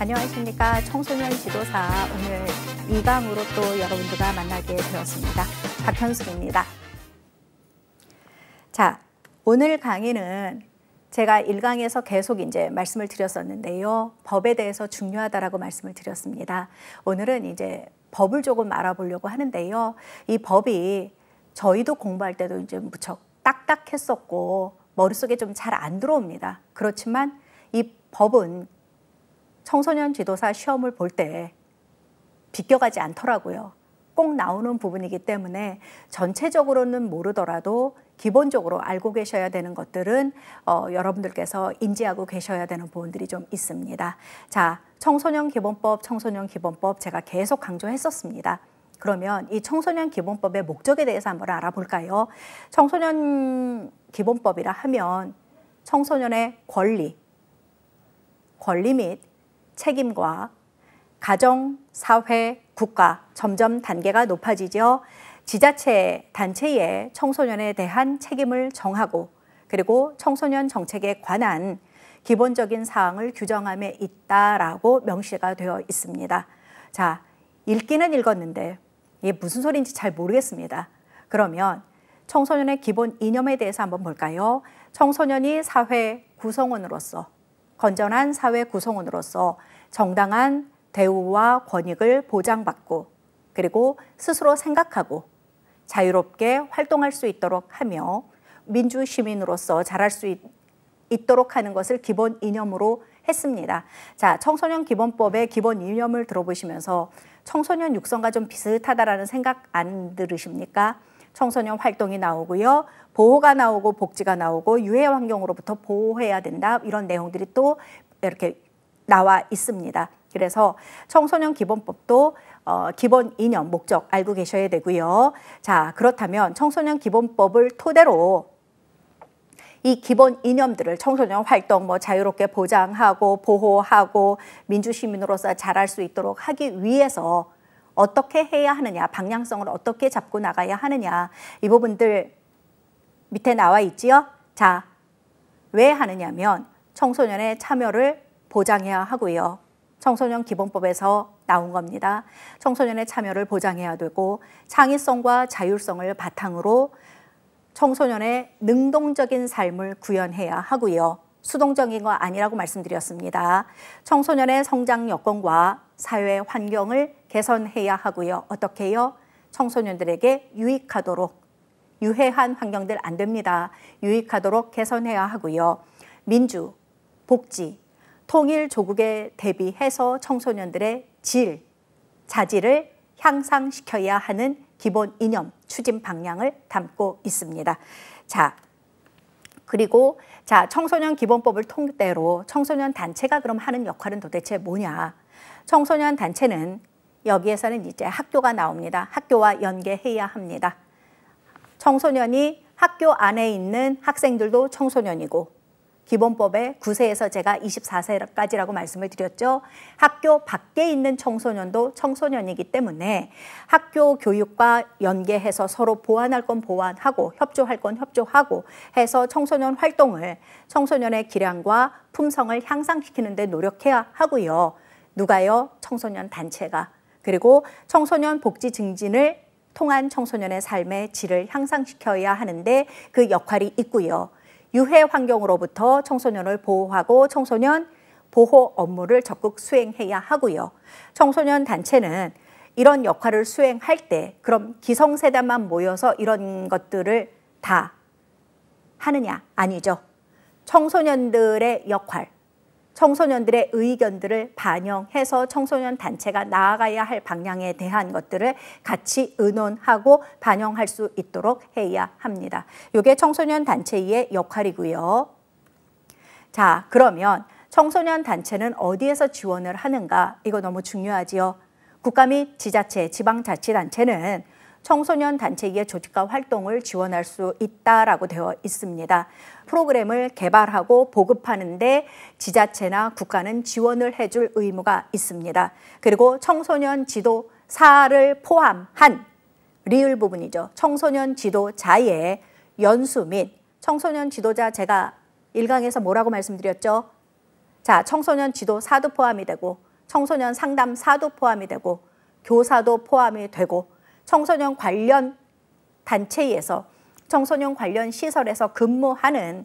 안녕하십니까. 청소년 지도사 오늘 2강으로또 여러분들과 만나게 되었습니다. 박현숙입니다. 자, 오늘 강의는 제가 일강에서 계속 이제 말씀을 드렸었는데요. 법에 대해서 중요하다라고 말씀을 드렸습니다. 오늘은 이제 법을 조금 알아보려고 하는데요. 이 법이 저희도 공부할 때도 이제 무척 딱딱했었고 머릿속에 좀 잘 안 들어옵니다. 그렇지만 이 법은 청소년 지도사 시험을 볼 때 비껴가지 않더라고요. 꼭 나오는 부분이기 때문에 전체적으로는 모르더라도 기본적으로 알고 계셔야 되는 것들은 어, 여러분들께서 인지하고 계셔야 되는 부분들이 좀 있습니다. 자, 청소년 기본법, 청소년 기본법 제가 계속 강조했었습니다. 그러면 이 청소년 기본법의 목적에 대해서 한번 알아볼까요? 청소년 기본법이라 하면 청소년의 권리, 권리 및 책임과 가정, 사회, 국가 점점 단계가 높아지죠. 지자체, 단체에 청소년에 대한 책임을 정하고 그리고 청소년 정책에 관한 기본적인 사항을 규정함에 있다라고 명시가 되어 있습니다. 자, 읽기는 읽었는데 이게 무슨 소리인지 잘 모르겠습니다. 그러면 청소년의 기본 이념에 대해서 한번 볼까요? 청소년이 사회 구성원으로서 건전한 사회 구성원으로서 정당한 대우와 권익을 보장받고 그리고 스스로 생각하고 자유롭게 활동할 수 있도록 하며 민주 시민으로서 자랄 수 있, 있도록 하는 것을 기본 이념으로 했습니다. 자, 청소년 기본법의 기본 이념을 들어보시면서 청소년 육성과 좀 비슷하다라는 생각 안 들으십니까? 청소년 활동이 나오고요. 보호가 나오고 복지가 나오고 유해 환경으로부터 보호해야 된다. 이런 내용들이 또 이렇게 나와 있습니다. 그래서 청소년 기본법도 어, 기본 이념, 목적 알고 계셔야 되고요. 자, 그렇다면 청소년 기본법을 토대로 이 기본 이념들을 청소년 활동 뭐 자유롭게 보장하고 보호하고 민주시민으로서 잘할 수 있도록 하기 위해서 어떻게 해야 하느냐, 방향성을 어떻게 잡고 나가야 하느냐 이 부분들 밑에 나와 있지요. 자, 왜 하느냐면 청소년의 참여를 보장해야 하고요. 청소년 기본법에서 나온 겁니다. 청소년의 참여를 보장해야 되고 창의성과 자율성을 바탕으로 청소년의 능동적인 삶을 구현해야 하고요. 수동적인 거 아니라고 말씀드렸습니다. 청소년의 성장 여건과 사회 환경을 개선해야 하고요. 어떻게요? 청소년들에게 유익하도록 유해한 환경들 안 됩니다. 유익하도록 개선해야 하고요. 민주, 복지, 통일 조국에 대비해서 청소년들의 질, 자질을 향상시켜야 하는 기본 이념, 추진 방향을 담고 있습니다. 자, 그리고 자, 청소년 기본법을 통대로 청소년 단체가 그럼 하는 역할은 도대체 뭐냐? 청소년 단체는 여기에서는 이제 학교가 나옵니다. 학교와 연계해야 합니다. 청소년이 학교 안에 있는 학생들도 청소년이고 기본법의 9세에서 제가 24세까지라고 말씀을 드렸죠. 학교 밖에 있는 청소년도 청소년이기 때문에 학교 교육과 연계해서 서로 보완할 건 보완하고 협조할 건 협조하고 해서 청소년 활동을 청소년의 기량과 품성을 향상시키는 데 노력해야 하고요. 누가요? 청소년 단체가 그리고 청소년 복지 증진을 통한 청소년의 삶의 질을 향상시켜야 하는데 그 역할이 있고요. 유해 환경으로부터 청소년을 보호하고 청소년 보호 업무를 적극 수행해야 하고요. 청소년 단체는 이런 역할을 수행할 때 그럼 기성세대만 모여서 이런 것들을 다 하느냐? 아니죠. 청소년들의 역할, 청소년들의 의견들을 반영해서 청소년 단체가 나아가야 할 방향에 대한 것들을 같이 의논하고 반영할 수 있도록 해야 합니다. 이게 청소년 단체의 역할이고요. 자, 그러면 청소년 단체는 어디에서 지원을 하는가? 이거 너무 중요하지요. 국가 및 지자체, 지방자치단체는 청소년 단체의 조직과 활동을 지원할 수 있다라고 되어 있습니다. 프로그램을 개발하고 보급하는데 지자체나 국가는 지원을 해줄 의무가 있습니다. 그리고 청소년 지도 사를 포함한 리을 부분이죠. 청소년 지도자의 연수 및 청소년 지도자 제가 일강에서 뭐라고 말씀드렸죠? 자, 청소년 지도 사도 포함이 되고 청소년 상담 사도 포함이 되고 교사도 포함이 되고 청소년 관련 단체에서 청소년 관련 시설에서 근무하는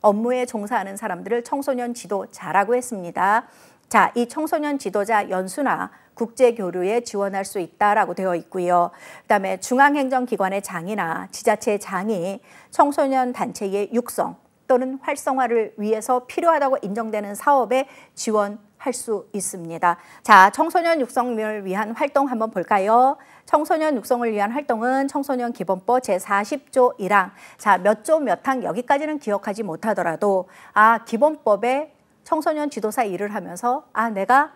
업무에 종사하는 사람들을 청소년 지도자라고 했습니다. 자, 이 청소년 지도자 연수나 국제 교류에 지원할 수 있다라고 되어 있고요. 그다음에 중앙행정기관의 장이나 지자체 장이 청소년 단체의 육성 또는 활성화를 위해서 필요하다고 인정되는 사업에 지원할 수 있습니다. 자, 청소년 육성을 위한 활동 한번 볼까요? 청소년 육성을 위한 활동은 청소년 기본법 제40조 1항 자몇 조 몇 항 여기까지는 기억하지 못하더라도 아 기본법에 청소년 지도사 일을 하면서 아 내가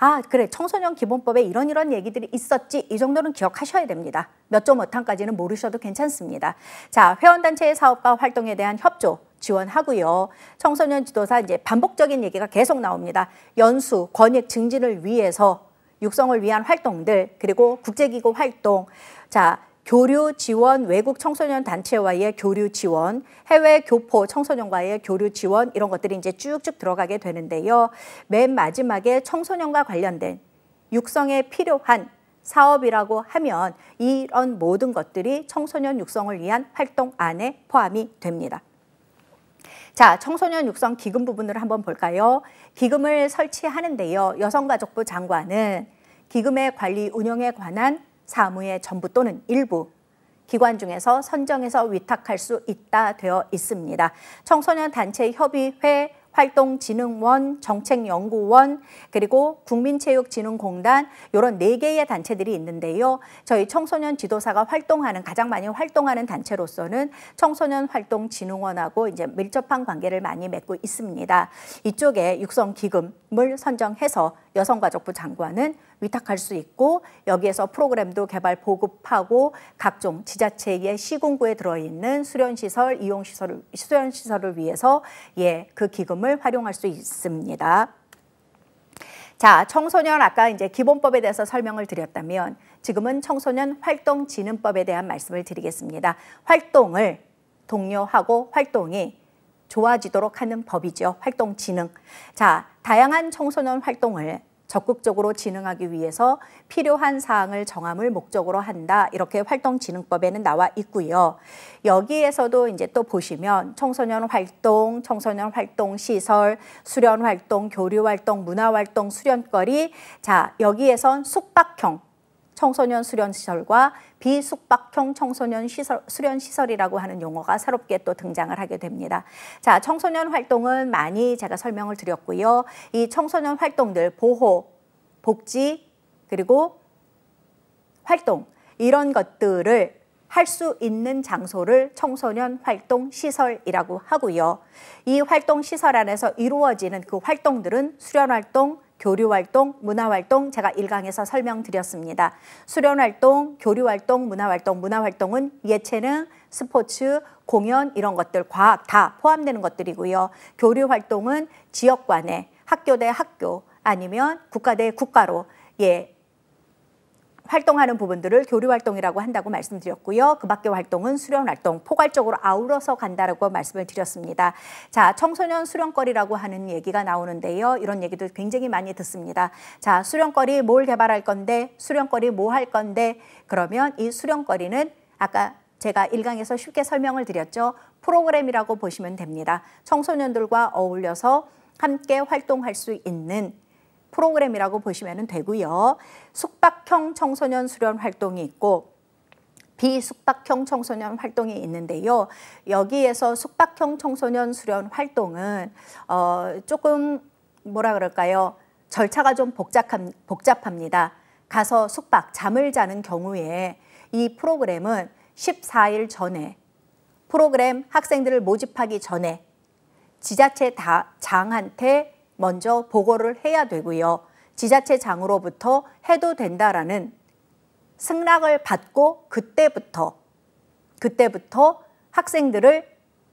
아 그래 청소년 기본법에 이런 이런 얘기들이 있었지 이 정도는 기억하셔야 됩니다. 몇 조 몇항까지는 모르셔도 괜찮습니다. 자 회원단체의 사업과 활동에 대한 협조 지원하고요. 청소년 지도사 이제 반복적인 얘기가 계속 나옵니다. 연수, 권익 증진을 위해서 육성을 위한 활동들 그리고 국제기구 활동 자 교류 지원 외국 청소년 단체와의 교류 지원 해외 교포 청소년과의 교류 지원 이런 것들이 이제 쭉쭉 들어가게 되는데요 맨 마지막에 청소년과 관련된 육성에 필요한 사업이라고 하면 이런 모든 것들이 청소년 육성을 위한 활동 안에 포함이 됩니다. 자, 청소년 육성 기금 부분을 한번 볼까요? 기금을 설치하는데요. 여성가족부 장관은 기금의 관리 운영에 관한 사무의 전부 또는 일부 기관 중에서 선정해서 위탁할 수 있다 되어 있습니다. 청소년 단체 협의회 활동진흥원, 정책연구원, 그리고 국민체육진흥공단 이런 네 개의 단체들이 있는데요. 저희 청소년 지도사가 활동하는 가장 많이 활동하는 단체로서는 청소년 활동 진흥원하고 이제 밀접한 관계를 많이 맺고 있습니다. 이쪽에 육성 기금을 선정해서 여성가족부 장관은 위탁할 수 있고 여기에서 프로그램도 개발 보급하고 각종 지자체의 시군구에 들어있는 수련시설 이용시설을 수련시설을 위해서 예 그 기금을 활용할 수 있습니다. 자, 청소년 아까 이제 기본법에 대해서 설명을 드렸다면 지금은 청소년 활동 지능법에 대한 말씀을 드리겠습니다. 활동을 동료하고 활동이 좋아지도록 하는 법이죠. 활동 지능. 자, 다양한 청소년 활동을 적극적으로 진행하기 위해서 필요한 사항을 정함을 목적으로 한다. 이렇게 활동진흥법에는 나와 있고요. 여기에서도 이제 또 보시면 청소년 활동, 청소년 활동 시설, 수련 활동, 교류 활동, 문화 활동, 수련거리. 자, 여기에선 숙박형 청소년 수련 시설과 비숙박형 청소년 시설, 수련 시설이라고 하는 용어가 새롭게 또 등장을 하게 됩니다. 자, 청소년 활동은 많이 제가 설명을 드렸고요. 이 청소년 활동들 보호, 복지, 그리고 활동 이런 것들을 할 수 있는 장소를 청소년 활동 시설이라고 하고요. 이 활동 시설 안에서 이루어지는 그 활동들은 수련 활동, 교류활동, 문화활동 제가 1강에서 설명드렸습니다. 수련활동, 교류활동, 문화활동, 문화활동은 예체능, 스포츠, 공연 이런 것들, 과학 다 포함되는 것들이고요. 교류활동은 지역 간의 학교 대 학교 아니면 국가 대 국가로 예, 활동하는 부분들을 교류 활동이라고 한다고 말씀드렸고요. 그 밖의 활동은 수련 활동, 포괄적으로 아울러서 간다라고 말씀을 드렸습니다. 자, 청소년 수련거리라고 하는 얘기가 나오는데요. 이런 얘기도 굉장히 많이 듣습니다. 자, 수련거리 뭘 개발할 건데, 수련거리 뭐 할 건데, 그러면 이 수련거리는 아까 제가 일강에서 쉽게 설명을 드렸죠. 프로그램이라고 보시면 됩니다. 청소년들과 어울려서 함께 활동할 수 있는 프로그램이라고 보시면 되고요. 숙박형 청소년 수련 활동이 있고 비숙박형 청소년 활동이 있는데요. 여기에서 숙박형 청소년 수련 활동은 어, 조금 뭐라 그럴까요? 절차가 좀 복잡함, 복잡합니다. 가서 숙박, 잠을 자는 경우에 이 프로그램은 14일 전에 프로그램 학생들을 모집하기 전에 지자체 다, 장한테 먼저 보고를 해야 되고요. 지자체장으로부터 해도 된다라는 승낙을 받고 그때부터 그때부터 학생들을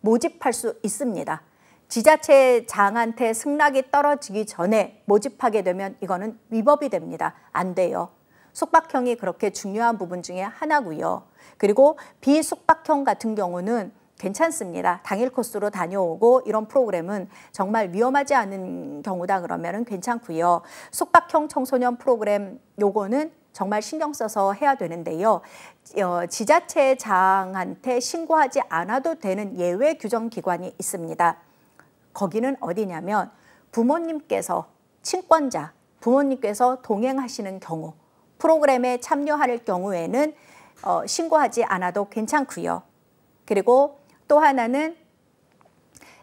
모집할 수 있습니다. 지자체장한테 승낙이 떨어지기 전에 모집하게 되면 이거는 위법이 됩니다. 안 돼요. 숙박형이 그렇게 중요한 부분 중에 하나고요. 그리고 비숙박형 같은 경우는 괜찮습니다. 당일 코스로 다녀오고 이런 프로그램은 정말 위험하지 않은 경우다 그러면은 괜찮고요. 숙박형 청소년 프로그램 요거는 정말 신경 써서 해야 되는데요. 어, 지자체장한테 신고하지 않아도 되는 예외 규정 기관이 있습니다. 거기는 어디냐면 부모님께서 친권자 부모님께서 동행하시는 경우 프로그램에 참여할 경우에는 어, 신고하지 않아도 괜찮고요. 그리고 또 하나는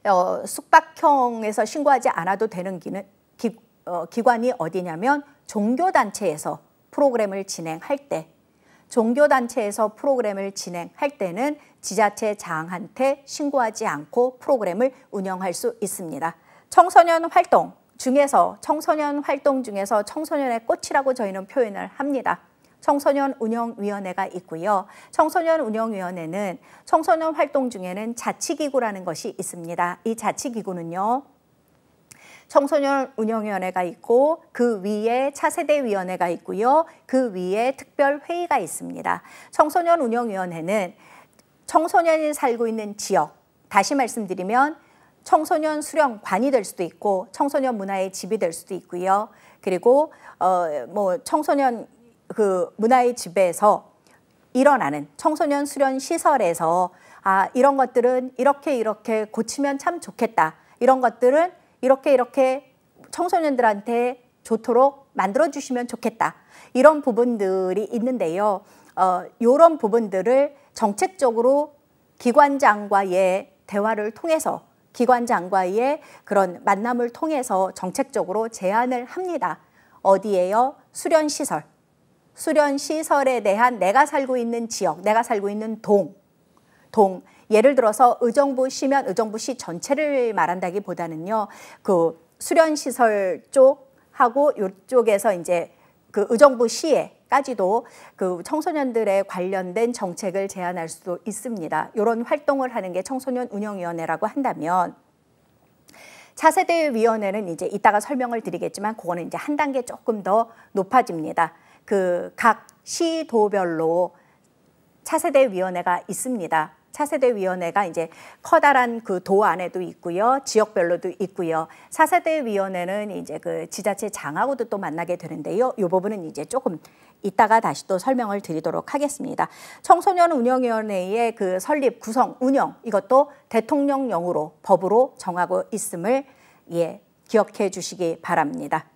어, 숙박형에서 신고하지 않아도 되는 기 어, 기관이 어디냐면 종교단체에서 프로그램을 진행할 때 종교단체에서 프로그램을 진행할 때는 지자체 장한테 신고하지 않고 프로그램을 운영할 수 있습니다. 청소년 활동 중에서 청소년 활동 중에서 청소년의 꽃이라고 저희는 표현을 합니다. 청소년 운영위원회가 있고요. 청소년 운영위원회는 청소년 활동 중에는 자치기구라는 것이 있습니다. 이 자치기구는요. 청소년 운영위원회가 있고 그 위에 차세대위원회가 있고요. 그 위에 특별회의가 있습니다. 청소년 운영위원회는 청소년이 살고 있는 지역, 다시 말씀드리면 청소년 수령관이 될 수도 있고 청소년 문화의 집이 될 수도 있고요. 그리고 어뭐 청소년 그 문화의 집에서 일어나는 청소년 수련 시설에서 아, 이런 것들은 이렇게 이렇게 고치면 참 좋겠다. 이런 것들은 이렇게 이렇게 청소년들한테 좋도록 만들어 주시면 좋겠다. 이런 부분들이 있는데요. 어, 요런 부분들을 정책적으로 기관장과의 대화를 통해서 기관장과의 그런 만남을 통해서 정책적으로 제안을 합니다. 어디에요? 수련시설. 수련 시설에 대한 내가 살고 있는 지역, 내가 살고 있는 동, 동 예를 들어서 의정부 시면 의정부시 전체를 말한다기보다는요. 그 수련 시설 쪽하고 요쪽에서 이제 그 의정부 시에 까지도 그 청소년들에 관련된 정책을 제안할 수도 있습니다. 이런 활동을 하는 게 청소년 운영위원회라고 한다면 차세대 위원회는 이제 이따가 설명을 드리겠지만 그거는 이제 한 단계 조금 더 높아집니다. 그각 시도별로 차세대 위원회가 있습니다. 차세대 위원회가 이제 커다란 그 도 안에도 있고요. 지역별로도 있고요. 사세대 위원회는 이제 그 지자체 장하고도 또 만나게 되는데요. 이 부분은 이제 조금 이따가 다시 또 설명을 드리도록 하겠습니다. 청소년 운영위원회의 그 설립, 구성, 운영 이것도 대통령령으로 법으로 정하고 있음을 예, 기억해 주시기 바랍니다.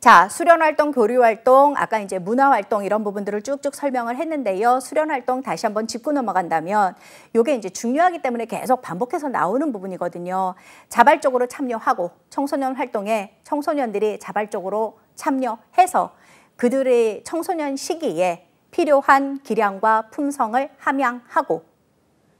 자, 수련 활동, 교류 활동, 아까 이제 문화 활동 이런 부분들을 쭉쭉 설명을 했는데요. 수련 활동 다시 한번 짚고 넘어간다면 이게 이제 중요하기 때문에 계속 반복해서 나오는 부분이거든요. 자발적으로 참여하고 청소년 활동에 청소년들이 자발적으로 참여해서 그들의 청소년 시기에 필요한 기량과 품성을 함양하고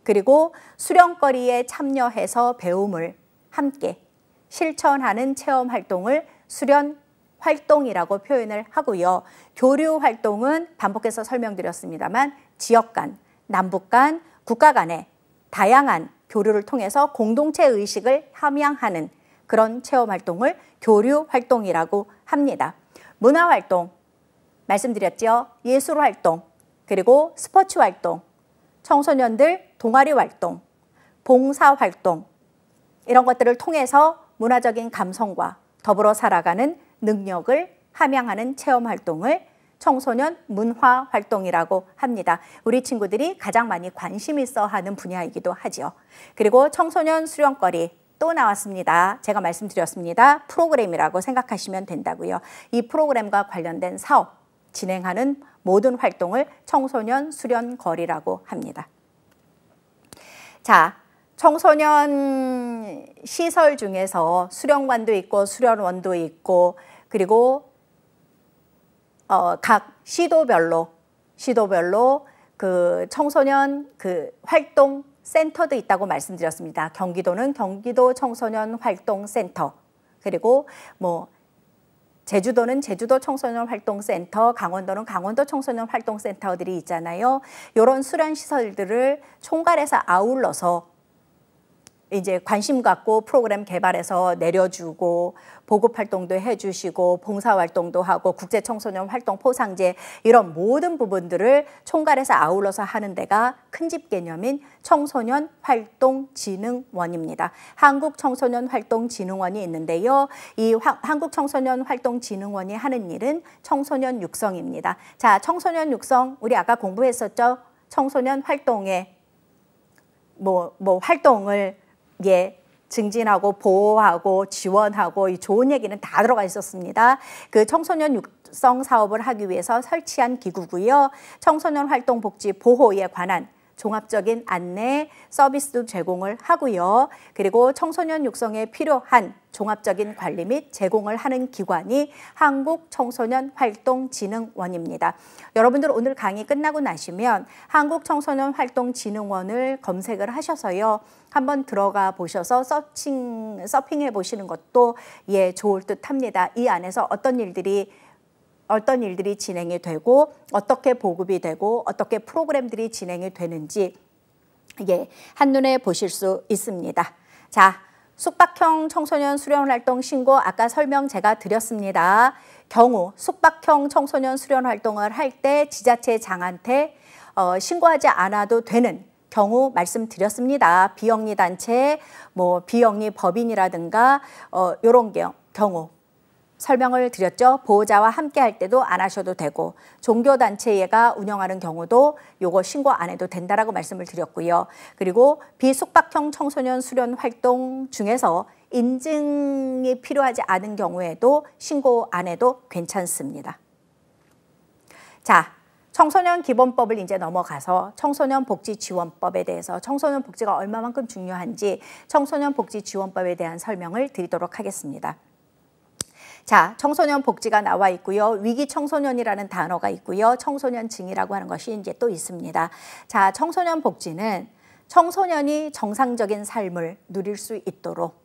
그리고 수련거리에 참여해서 배움을 함께 실천하는 체험 활동을 수련 활동이라고 표현을 하고요. 교류 활동은 반복해서 설명드렸습니다만 지역 간, 남북 간, 국가 간의 다양한 교류를 통해서 공동체 의식을 함양하는 그런 체험 활동을 교류 활동이라고 합니다. 문화 활동, 말씀드렸죠. 예술 활동, 그리고 스포츠 활동, 청소년들 동아리 활동, 봉사 활동, 이런 것들을 통해서 문화적인 감성과 더불어 살아가는 능력을 함양하는 체험 활동을 청소년 문화 활동이라고 합니다. 우리 친구들이 가장 많이 관심 있어 하는 분야이기도 하지요. 그리고 청소년 수련거리 또 나왔습니다. 제가 말씀드렸습니다. 프로그램이라고 생각하시면 된다고요. 이 프로그램과 관련된 사업 진행하는 모든 활동을 청소년 수련거리라고 합니다. 자, 청소년 시설 중에서 수련관도 있고 수련원도 있고 그리고 어, 각 시도별로 시도별로 그 청소년 그 활동 센터도 있다고 말씀드렸습니다. 경기도는 경기도 청소년 활동 센터 그리고 뭐 제주도는 제주도 청소년 활동센터, 강원도는 강원도 청소년 활동센터들이 있잖아요. 이런 수련 시설들을 총괄해서 아울러서 이제 관심 갖고 프로그램 개발해서 내려주고 보급 활동도 해주시고 봉사 활동도 하고 국제 청소년 활동 포상제 이런 모든 부분들을 총괄해서 아울러서 하는 데가 큰 집 개념인 청소년 활동 진흥원입니다. 한국 청소년 활동 진흥원이 있는데요. 이 화, 한국 청소년 활동 진흥원이 하는 일은 청소년 육성입니다. 자, 청소년 육성 우리 아까 공부했었죠. 청소년 활동에 뭐, 뭐 활동을 예, 증진하고 보호하고 지원하고 이 좋은 얘기는 다 들어가 있었습니다. 그 청소년 육성 사업을 하기 위해서 설치한 기구고요. 청소년 활동 복지 보호에 관한 종합적인 안내 서비스도 제공을 하고요. 그리고 청소년 육성에 필요한 종합적인 관리 및 제공을 하는 기관이 한국청소년활동진흥원입니다. 여러분들 오늘 강의 끝나고 나시면 한국청소년활동진흥원을 검색을 하셔서요. 한번 들어가 보셔서 서칭 서핑해 보시는 것도 예 좋을 듯합니다. 이 안에서 어떤 일들이 어떤 일들이 진행이 되고 어떻게 보급이 되고 어떻게 프로그램들이 진행이 되는지 예 한눈에 보실 수 있습니다. 자. 숙박형 청소년 수련 활동 신고 아까 설명 제가 드렸습니다. 경우 숙박형 청소년 수련 활동을 할 때 지자체 장한테 어, 신고하지 않아도 되는 경우 말씀드렸습니다. 비영리 단체, 뭐 비영리 법인이라든가 어 요런 경우 설명을 드렸죠. 보호자와 함께 할 때도 안 하셔도 되고 종교 단체가 운영하는 경우도 요거 신고 안 해도 된다라고 말씀을 드렸고요. 그리고 비숙박형 청소년 수련 활동 중에서 인증이 필요하지 않은 경우에도 신고 안 해도 괜찮습니다. 자, 청소년 기본법을 이제 넘어가서 청소년 복지 지원법에 대해서 청소년 복지가 얼마만큼 중요한지 청소년 복지 지원법에 대한 설명을 드리도록 하겠습니다. 자, 청소년 복지가 나와 있고요. 위기 청소년이라는 단어가 있고요. 청소년증이라고 하는 것이 이제 또 있습니다. 자, 청소년 복지는 청소년이 정상적인 삶을 누릴 수 있도록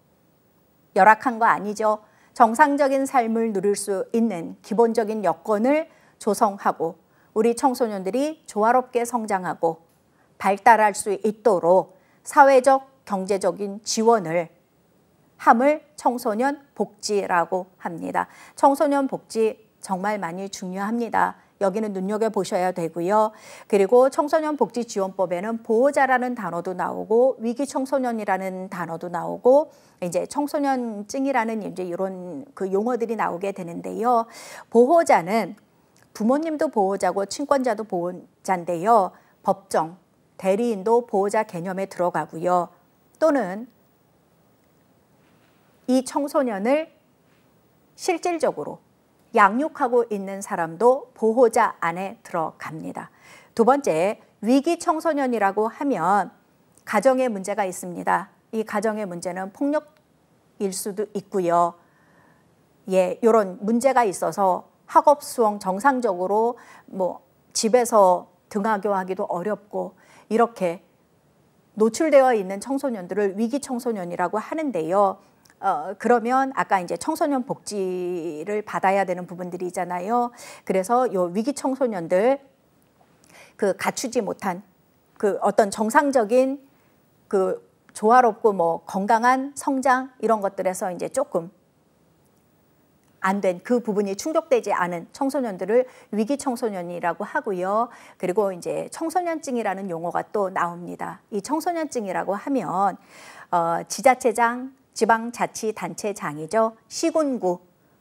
열악한 거 아니죠. 정상적인 삶을 누릴 수 있는 기본적인 여건을 조성하고 우리 청소년들이 조화롭게 성장하고 발달할 수 있도록 사회적, 경제적인 지원을 함을 청소년 복지라고 합니다. 청소년 복지 정말 많이 중요합니다. 여기는 눈여겨보셔야 되고요. 그리고 청소년 복지 지원법에는 보호자라는 단어도 나오고 위기 청소년이라는 단어도 나오고 이제 청소년증이라는 이제 이런 그 용어들이 나오게 되는데요. 보호자는 부모님도 보호자고 친권자도 보호자인데요. 법정, 대리인도 보호자 개념에 들어가고요. 또는 이 청소년을 실질적으로 양육하고 있는 사람도 보호자 안에 들어갑니다. 두 번째, 위기 청소년이라고 하면 가정에 문제가 있습니다. 이 가정의 문제는 폭력일 수도 있고요. 예, 이런 문제가 있어서 학업 수업 정상적으로 뭐 집에서 등하교하기도 어렵고 이렇게 노출되어 있는 청소년들을 위기 청소년이라고 하는데요. 어, 그러면 아까 이제 청소년 복지를 받아야 되는 부분들이 잖아요 그래서 요 위기 청소년들 그 갖추지 못한 그 어떤 정상적인 그 조화롭고 뭐 건강한 성장 이런 것들에서 이제 조금 안된그 부분이 충족되지 않은 청소년들을 위기 청소년이라고 하고요. 그리고 이제 청소년증이라는 용어가 또 나옵니다. 이 청소년증이라고 하면 어, 지자체장, 지방자치단체장이죠. 시군구,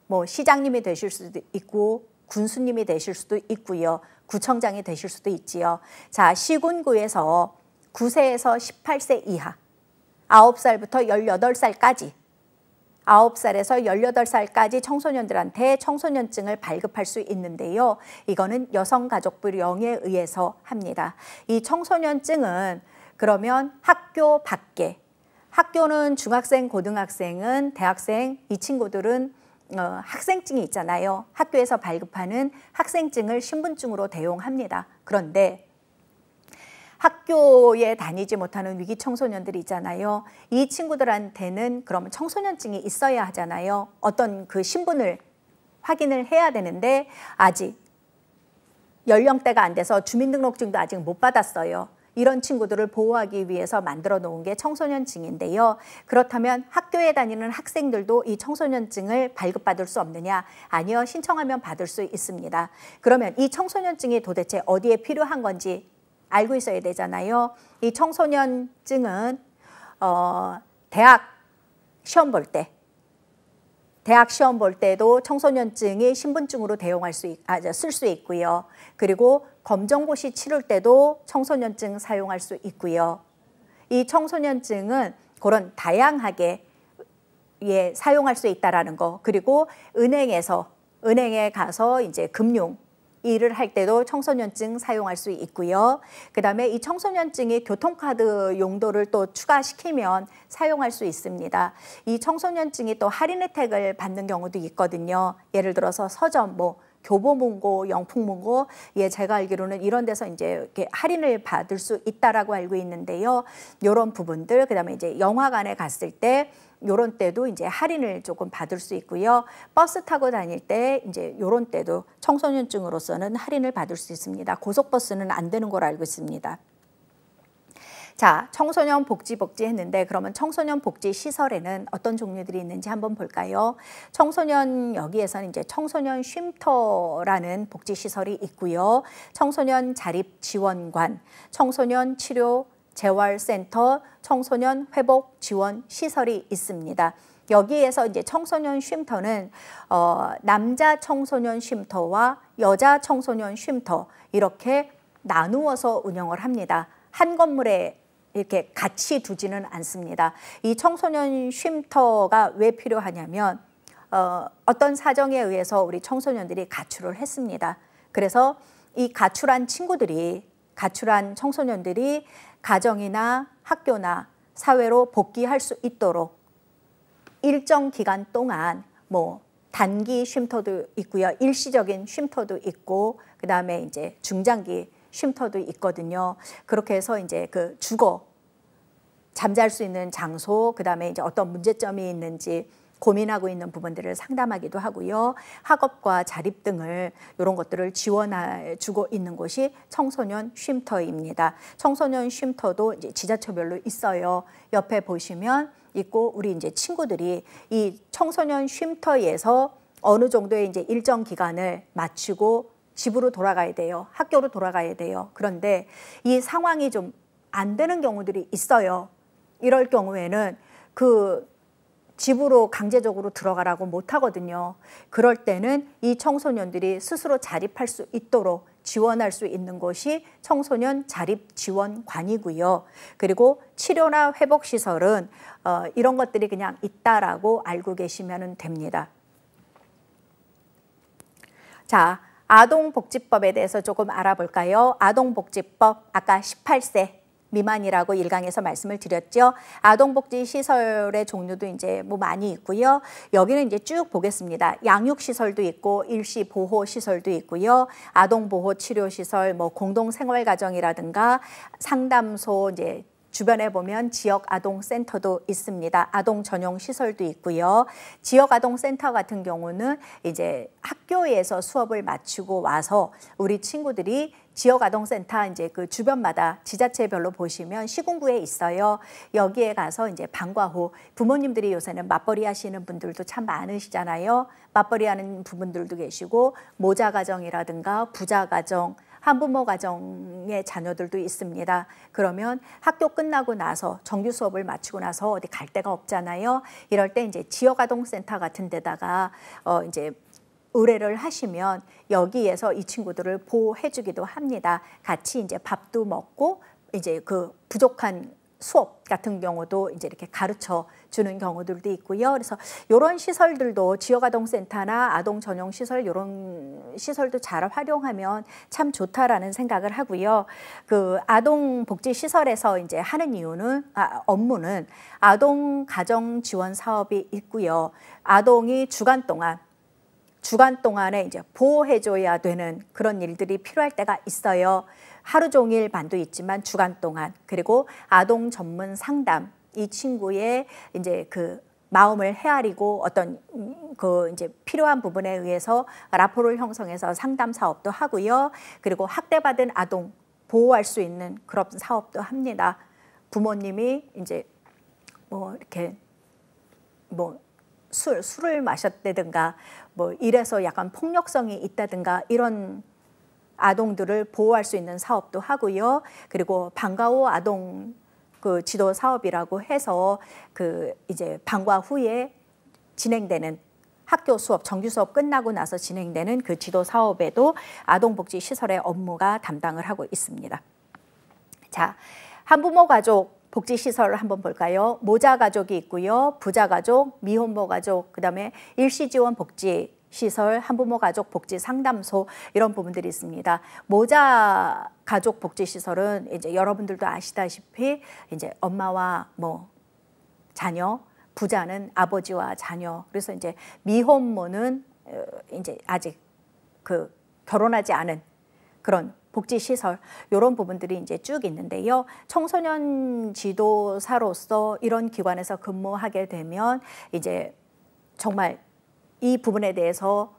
뭐 시장님이 되실 수도 있고 군수님이 되실 수도 있고요. 구청장이 되실 수도 있지요. 자, 시군구에서 9세에서 18세 이하, 9살부터 18살까지 아홉 살에서 열여덟 살까지 청소년들한테 청소년증을 발급할 수 있는데요. 이거는 여성가족부령에 의해서 합니다. 이 청소년증은 그러면 학교 밖에 학교는 중학생, 고등학생은 대학생, 이 친구들은 어, 학생증이 있잖아요. 학교에서 발급하는 학생증을 신분증으로 대용합니다. 그런데 학교에 다니지 못하는 위기 청소년들이 있잖아요. 이 친구들한테는 그럼 청소년증이 있어야 하잖아요. 어떤 그 신분을 확인을 해야 되는데 아직 연령대가 안 돼서 주민등록증도 아직 못 받았어요. 이런 친구들을 보호하기 위해서 만들어 놓은 게 청소년증인데요. 그렇다면 학교에 다니는 학생들도 이 청소년증을 발급받을 수 없느냐? 아니요, 신청하면 받을 수 있습니다. 그러면 이 청소년증이 도대체 어디에 필요한 건지 알고 있어야 되잖아요. 이 청소년증은 어, 대학 시험 볼 때, 대학 시험 볼 때도 청소년증이 신분증으로 대용할 수, 아, 쓸 수 있고요. 그리고 검정고시 치를 때도 청소년증 사용할 수 있고요. 이 청소년증은 그런 다양하게 예, 사용할 수 있다라는 거. 그리고 은행에서 은행에 가서 이제 금융 일을 할 때도 청소년증 사용할 수 있고요. 그다음에 이 청소년증이 교통카드 용도를 또 추가시키면 사용할 수 있습니다. 이 청소년증이 또 할인 혜택을 받는 경우도 있거든요. 예를 들어서 서점 뭐 교보문고, 영풍문고, 예, 제가 알기로는 이런 데서 이제 이렇게 할인을 받을 수 있다라고 알고 있는데요. 이런 부분들, 그 다음에 이제 영화관에 갔을 때 요런 때도 이제 할인을 조금 받을 수 있고요. 버스 타고 다닐 때 이제 요런 때도 청소년증으로서는 할인을 받을 수 있습니다. 고속버스는 안 되는 걸 알고 있습니다. 자, 청소년 복지 복지 했는데 그러면 청소년 복지 시설에는 어떤 종류들이 있는지 한번 볼까요? 청소년 여기에서는 이제 청소년 쉼터라는 복지 시설이 있고요. 청소년 자립 지원관, 청소년 치료 재활센터, 청소년 회복 지원 시설이 있습니다. 여기에서 이제 청소년 쉼터는 어, 남자 청소년 쉼터와 여자 청소년 쉼터 이렇게 나누어서 운영을 합니다. 한 건물에 이렇게 같이 두지는 않습니다. 이 청소년 쉼터가 왜 필요하냐면 어, 어떤 사정에 의해서 우리 청소년들이 가출을 했습니다. 그래서 이 가출한 친구들이 가출한 청소년들이 가정이나 학교나 사회로 복귀할 수 있도록 일정 기간 동안 뭐 단기 쉼터도 있고요. 일시적인 쉼터도 있고 그다음에 이제 중장기 쉼터도 있거든요. 그렇게 해서 이제 그 주거 잠잘 수 있는 장소, 그다음에 이제 어떤 문제점이 있는지 고민하고 있는 부분들을 상담하기도 하고요. 학업과 자립 등을 이런 것들을 지원해 주고 있는 곳이 청소년 쉼터입니다. 청소년 쉼터도 이제 지자체별로 있어요. 옆에 보시면 있고 우리 이제 친구들이 이 청소년 쉼터에서 어느 정도의 이제 일정 기간을 마치고 집으로 돌아가야 돼요. 학교로 돌아가야 돼요. 그런데 이 상황이 좀 안 되는 경우들이 있어요. 이럴 경우에는 그 집으로 강제적으로 들어가라고 못하거든요. 그럴 때는 이 청소년들이 스스로 자립할 수 있도록 지원할 수 있는 것이 청소년 자립 지원관이고요. 그리고 치료나 회복 시설은 어, 이런 것들이 그냥 있다라고 알고 계시면 됩니다. 자, 아동복지법에 대해서 조금 알아볼까요? 아동복지법 아까 18세 미만이라고 일강에서 말씀을 드렸죠. 아동복지 시설의 종류도 이제 뭐 많이 있고요. 여기는 이제 쭉 보겠습니다. 양육 시설도 있고 일시 보호 시설도 있고요. 아동 보호 치료 시설, 뭐 공동 생활 가정이라든가 상담소 이제 주변에 보면 지역 아동 센터도 있습니다. 아동 전용 시설도 있고요. 지역 아동 센터 같은 경우는 이제 학교에서 수업을 마치고 와서 우리 친구들이 지역 아동센터 이제 그 주변마다 지자체별로 보시면 시군구에 있어요. 여기에 가서 이제 방과 후 부모님들이 요새는 맞벌이 하시는 분들도 참 많으시잖아요. 맞벌이 하는 부분들도 계시고 모자 가정이라든가 부자 가정 한부모 가정의 자녀들도 있습니다. 그러면 학교 끝나고 나서 정규 수업을 마치고 나서 어디 갈 데가 없잖아요. 이럴 때 이제 지역 아동센터 같은 데다가 어 이제 의뢰를 하시면 여기에서 이 친구들을 보호해주기도 합니다. 같이 이제 밥도 먹고 이제 그 부족한 수업 같은 경우도 이제 이렇게 가르쳐 주는 경우들도 있고요. 그래서 이런 시설들도 지역아동센터나 아동 전용 시설 이런 시설도 잘 활용하면 참 좋다라는 생각을 하고요. 그 아동 복지 시설에서 이제 하는 이유는 아, 업무는 아동 가정 지원 사업이 있고요. 아동이 주간 동안 주간 동안에 이제 보호해줘야 되는 그런 일들이 필요할 때가 있어요. 하루 종일 반도 있지만 주간 동안 그리고 아동 전문 상담 이 친구의 이제 그 마음을 헤아리고 어떤 음, 그 이제 필요한 부분에 의해서 라포를 형성해서 상담 사업도 하고요. 그리고 학대받은 아동 보호할 수 있는 그런 사업도 합니다. 부모님이 이제 뭐 이렇게 뭐 술, 술을 마셨다든가 뭐 이래서 약간 폭력성이 있다든가 이런 아동들을 보호할 수 있는 사업도 하고요. 그리고 방과후 아동 그 지도 사업이라고 해서 그 이제 방과 후에 진행되는 학교 수업, 정규 수업 끝나고 나서 진행되는 그 지도 사업에도 아동복지 시설의 업무가 담당을 하고 있습니다. 자, 한부모 가족 복지 시설을 한번 볼까요? 모자 가족이 있고요. 부자 가족, 미혼모 가족, 그다음에 일시 지원 복지 시설, 한부모 가족 복지 상담소 이런 부분들이 있습니다. 모자 가족 복지 시설은 이제 여러분들도 아시다시피 이제 엄마와 뭐 자녀, 부자는 아버지와 자녀. 그래서 이제 미혼모는 어, 이제 아직 그 결혼하지 않은 그런 복지시설 이런 부분들이 이제 쭉 있는데요. 청소년 지도사로서 이런 기관에서 근무하게 되면 이제 정말 이 부분에 대해서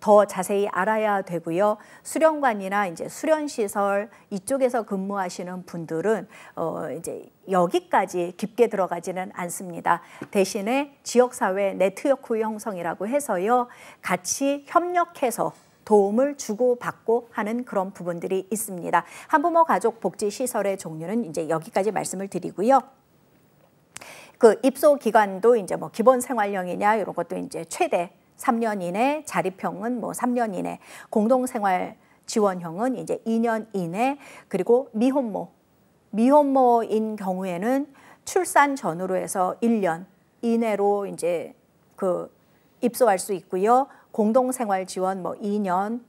더 자세히 알아야 되고요. 수련관이나 이제 수련시설 이쪽에서 근무하시는 분들은 어 이제 여기까지 깊게 들어가지는 않습니다. 대신에 지역사회 네트워크 형성이라고 해서요. 같이 협력해서 도움을 주고받고 하는 그런 부분들이 있습니다. 한부모 가족 복지 시설의 종류는 이제 여기까지 말씀을 드리고요. 그 입소 기간도 이제 뭐 기본 생활령이냐 이런 것도 이제 최대 3년 이내, 자립형은 뭐 3년 이내, 공동생활 지원형은 이제 2년 이내, 그리고 미혼모. 미혼모인 경우에는 출산 전후로 해서 1년 이내로 이제 그 입소할 수 있고요. 공동생활 지원 뭐 2년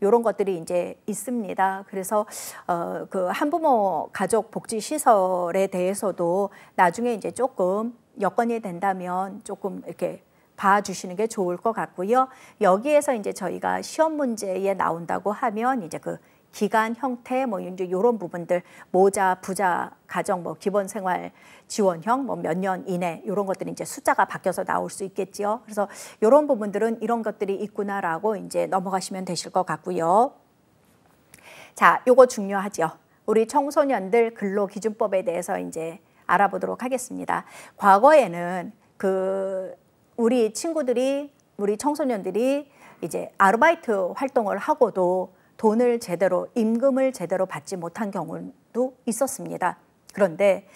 이런 것들이 이제 있습니다. 그래서 어, 그 한부모 가족 복지 시설에 대해서도 나중에 이제 조금 여건이 된다면 조금 이렇게 봐주시는 게 좋을 것 같고요. 여기에서 이제 저희가 시험 문제에 나온다고 하면 이제 그 기간 형태 뭐 이제 요런 부분들 모자 부자 가정 뭐 기본 생활 지원형 뭐 몇 년 이내 요런 것들이 이제 숫자가 바뀌어서 나올 수 있겠지요. 그래서 요런 부분들은 이런 것들이 있구나라고 이제 넘어가시면 되실 것 같고요. 자, 요거 중요하죠. 우리 청소년들 근로 기준법에 대해서 이제 알아보도록 하겠습니다. 과거에는 그 우리 친구들이 우리 청소년들이 이제 아르바이트 활동을 하고도 돈을 제대로 임금을 제대로 받지 못한 경우도 있었습니다. 그런데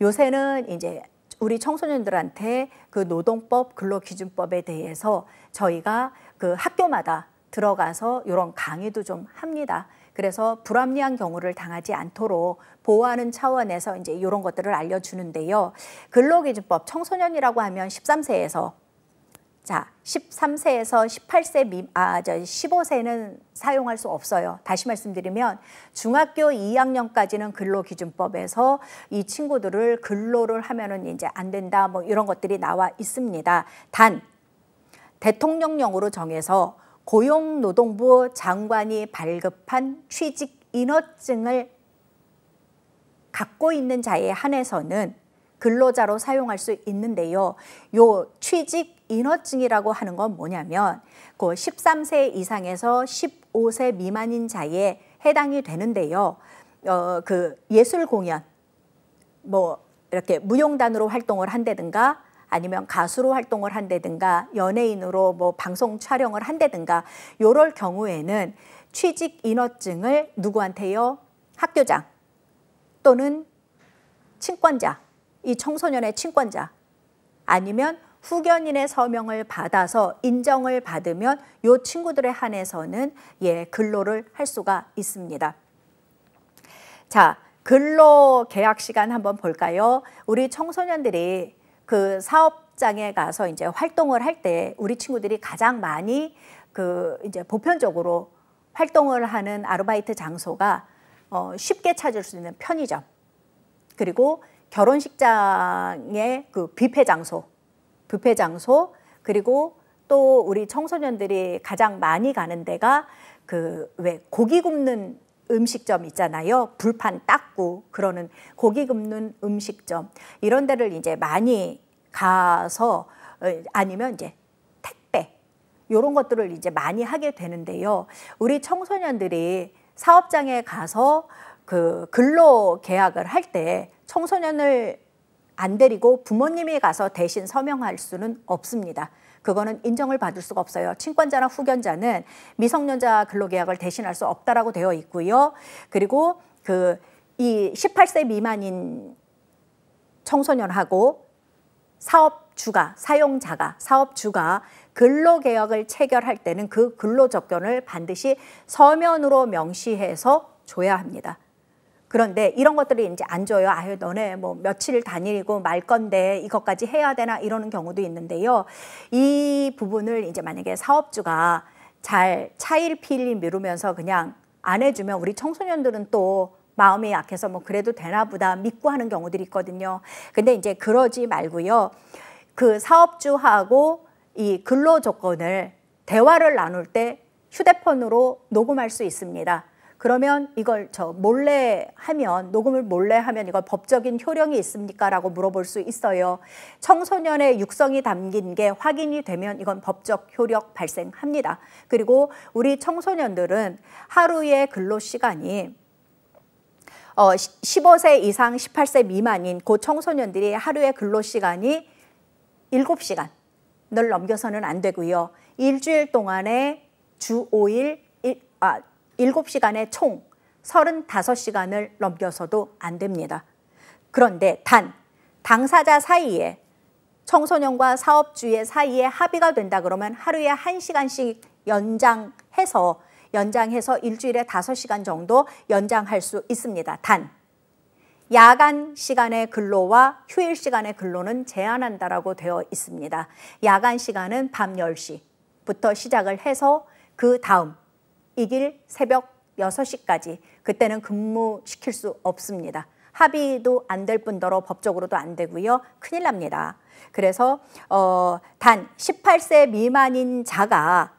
요새는 이제 우리 청소년들한테 그 노동법 근로기준법에 대해서 저희가 그 학교마다 들어가서 이런 강의도 좀 합니다. 그래서 불합리한 경우를 당하지 않도록 보호하는 차원에서 이제 이런 것들을 알려주는데요. 근로기준법 청소년이라고 하면 13세에서 자, 13세에서 18세 미, 아, 저 15세는 사용할 수 없어요. 다시 말씀드리면 중학교 2학년까지는 근로기준법에서 이 친구들을 근로를 하면은 이제 안 된다 뭐 이런 것들이 나와 있습니다. 단 대통령령으로 정해서 고용노동부 장관이 발급한 취직 인허증을 갖고 있는 자에 한해서는 근로자로 사용할 수 있는데요. 요 취직 인허증이라고 하는 건 뭐냐면 그 13세 이상에서 15세 미만인 자에 해당이 되는데요. 어, 그 예술 공연, 뭐 이렇게 무용단으로 활동을 한다든가 아니면 가수로 활동을 한다든가 연예인으로 뭐 방송 촬영을 한다든가 요럴 경우에는 취직 인허증을 누구한테요? 학교장 또는 친권자, 이 청소년의 친권자 아니면 후견인의 서명을 받아서 인정을 받으면 요 친구들에 한해서는 예, 근로를 할 수가 있습니다. 자, 근로 계약 시간 한번 볼까요? 우리 청소년들이 그 사업장에 가서 이제 활동을 할 때 우리 친구들이 가장 많이 그 이제 보편적으로 활동을 하는 아르바이트 장소가 어, 쉽게 찾을 수 있는 편의점 그리고 결혼식장의 그 뷔페 장소 뷔페 장소 그리고 또 우리 청소년들이 가장 많이 가는 데가 그 왜 고기 굽는 음식점 있잖아요. 불판 닦고 그러는 고기 굽는 음식점 이런 데를 이제 많이 가서 어, 아니면 이제 택배 이런 것들을 이제 많이 하게 되는데요. 우리 청소년들이 사업장에 가서 그 근로 계약을 할 때 청소년을 안 데리고 부모님이 가서 대신 서명할 수는 없습니다. 그거는 인정을 받을 수가 없어요. 친권자나 후견자는 미성년자 근로계약을 대신할 수 없다라고 되어 있고요. 그리고 그 이 18세 미만인 청소년하고 사업주가 사용자가 사업주가 근로계약을 체결할 때는 그 근로조건을 반드시 서면으로 명시해서 줘야 합니다. 그런데 이런 것들이 이제 안 줘요. 아유, 너네 뭐 며칠 다니고 말 건데 이것까지 해야 되나 이러는 경우도 있는데요. 이 부분을 이제 만약에 사업주가 잘 차일피일리 미루면서 그냥 안 해주면 우리 청소년들은 또 마음이 약해서 뭐 그래도 되나 보다 믿고 하는 경우들이 있거든요. 근데 이제 그러지 말고요. 그 사업주하고 이 근로 조건을 대화를 나눌 때 휴대폰으로 녹음할 수 있습니다. 그러면 이걸 저 몰래 하면 녹음을 몰래 하면 이걸 법적인 효력이 있습니까라고 물어볼 수 있어요. 청소년의 육성이 담긴 게 확인이 되면 이건 법적 효력 발생합니다. 그리고 우리 청소년들은 하루의 근로 시간이 어, 15세 이상 18세 미만인 고 청소년들이 하루의 근로 시간이 7시간을 넘겨서는 안 되고요. 일주일 동안에 주 5일 일, 아, 7시간에 총 35시간을 넘겨서도 안 됩니다. 그런데 단 당사자 사이에 청소년과 사업주의 사이에 합의가 된다 그러면 하루에 1시간씩 연장해서 연장해서 일주일에 5시간 정도 연장할 수 있습니다. 단 야간 시간의 근로와 휴일 시간의 근로는 제한한다라고 되어 있습니다. 야간 시간은 밤 10시부터 시작을 해서 그 다음 이길 새벽 6시까지 그때는 근무시킬 수 없습니다. 합의도 안 될 뿐더러 법적으로도 안 되고요. 큰일 납니다. 그래서 어, 단 18세 미만인 자가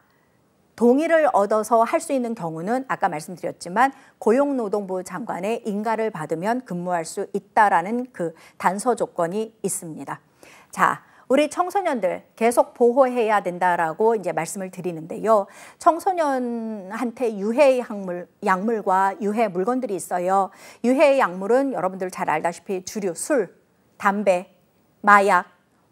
동의를 얻어서 할 수 있는 경우는 아까 말씀드렸지만 고용노동부 장관의 인가를 받으면 근무할 수 있다라는 그 단서 조건이 있습니다. 자, 우리 청소년들 계속 보호해야 된다라고 이제 말씀을 드리는데요. 청소년한테 유해 약물, 약물과 유해 물건들이 있어요. 유해 약물은 여러분들 잘 알다시피 주류 술, 담배, 마약,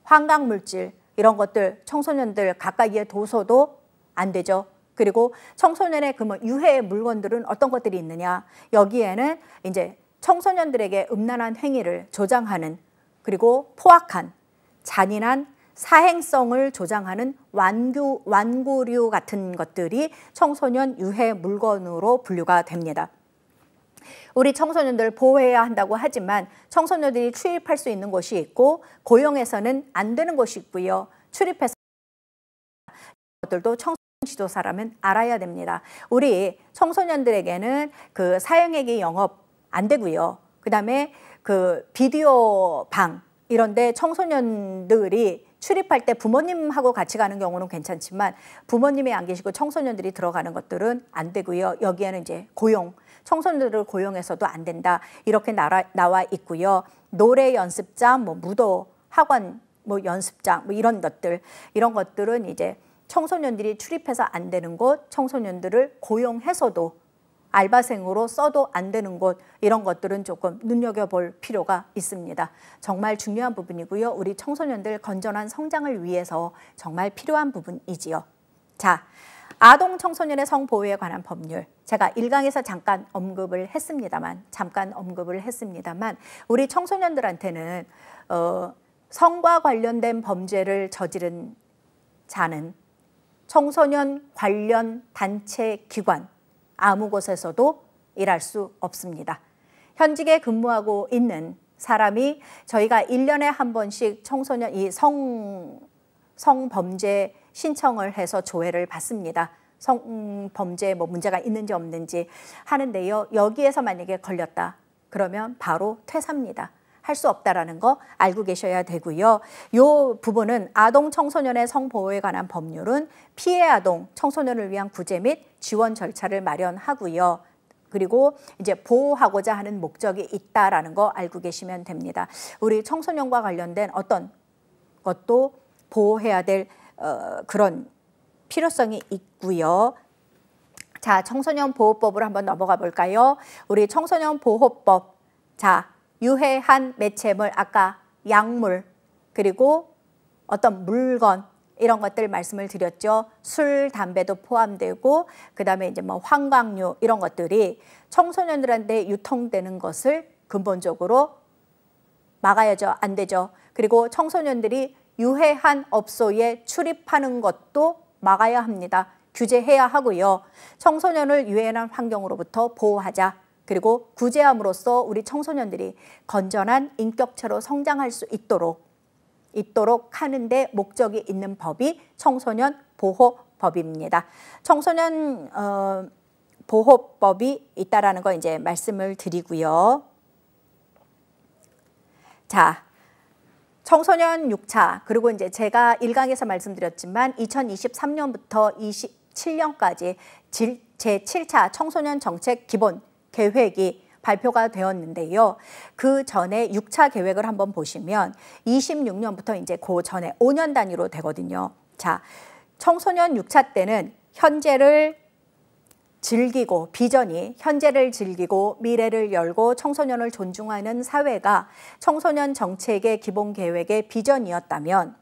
환각물질 이런 것들 청소년들 가까이에 둬서도 안 되죠. 그리고 청소년의 그 뭐 유해 물건들은 어떤 것들이 있느냐. 여기에는 이제 청소년들에게 음란한 행위를 조장하는 그리고 포악한 잔인한 사행성을 조장하는 완교, 완고류 같은 것들이 청소년 유해 물건으로 분류가 됩니다. 우리 청소년들 보호해야 한다고 하지만 청소년들이 출입할 수 있는 곳이 있고 고용에서는 안 되는 곳이 있고요. 출입해서 것들도 청소년 지도사라면 알아야 됩니다. 우리 청소년들에게는 그 사형액이 영업 안 되고요. 그다음에 그 비디오 방 이런데 청소년들이 출입할 때 부모님하고 같이 가는 경우는 괜찮지만 부모님이 안 계시고 청소년들이 들어가는 것들은 안 되고요. 여기에는 이제 고용, 청소년들을 고용해서도 안 된다. 이렇게 나라, 나와 있고요. 노래 연습장, 뭐 무도 학원 뭐 연습장 뭐 이런 것들 이런 것들은 이제 청소년들이 출입해서 안 되는 곳 청소년들을 고용해서도 알바생으로 써도 안 되는 곳 이런 것들은 조금 눈여겨볼 필요가 있습니다. 정말 중요한 부분이고요. 우리 청소년들 건전한 성장을 위해서 정말 필요한 부분이지요. 자, 아동 청소년의 성보호에 관한 법률 제가 일강에서 잠깐 언급을 했습니다만 잠깐 언급을 했습니다만 우리 청소년들한테는 어, 성과 관련된 범죄를 저지른 자는 청소년 관련 단체 기관 아무 곳에서도 일할 수 없습니다. 현직에 근무하고 있는 사람이 저희가 1년에 한 번씩 청소년 이성 성범죄 신청을 해서 조회를 받습니다. 성범죄뭐 문제가 있는지 없는지 하는데요. 여기에서 만약에 걸렸다. 그러면 바로 퇴사입니다. 할수 없다라는 거 알고 계셔야 되고요. 요 부분은 아동 청소년의 성보호에 관한 법률은 피해 아동 청소년을 위한 구제 및 지원 절차를 마련하고요. 그리고 이제 보호하고자 하는 목적이 있다라는 거 알고 계시면 됩니다. 우리 청소년과 관련된 어떤 것도 보호해야 될 어, 그런 필요성이 있고요. 자, 청소년 보호법으로 한번 넘어가 볼까요? 우리 청소년 보호법. 자, 유해한 매체물 아까 약물 그리고 어떤 물건 이런 것들 말씀을 드렸죠. 술, 담배도 포함되고 그다음에 이제 뭐 환각류 이런 것들이 청소년들한테 유통되는 것을 근본적으로 막아야죠. 안 되죠. 그리고 청소년들이 유해한 업소에 출입하는 것도 막아야 합니다. 규제해야 하고요. 청소년을 유해한 환경으로부터 보호하자. 그리고 구제함으로써 우리 청소년들이 건전한 인격체로 성장할 수 있도록 있도록 하는데 목적이 있는 법이 청소년 보호법입니다. 청소년 어, 보호법이 있다라는 거 이제 말씀을 드리고요. 자, 청소년 6차 그리고 이제 제가 1강에서 말씀드렸지만 2023년부터 27년까지 제7차 청소년 정책 기본 계획이 발표가 되었는데요. 그 전에 6차 계획을 한번 보시면 26년부터 이제 그 전에 5년 단위로 되거든요. 자, 청소년 6차 때는 현재를 즐기고 비전이 현재를 즐기고 미래를 열고 청소년을 존중하는 사회가 청소년 정책의 기본 계획의 비전이었다면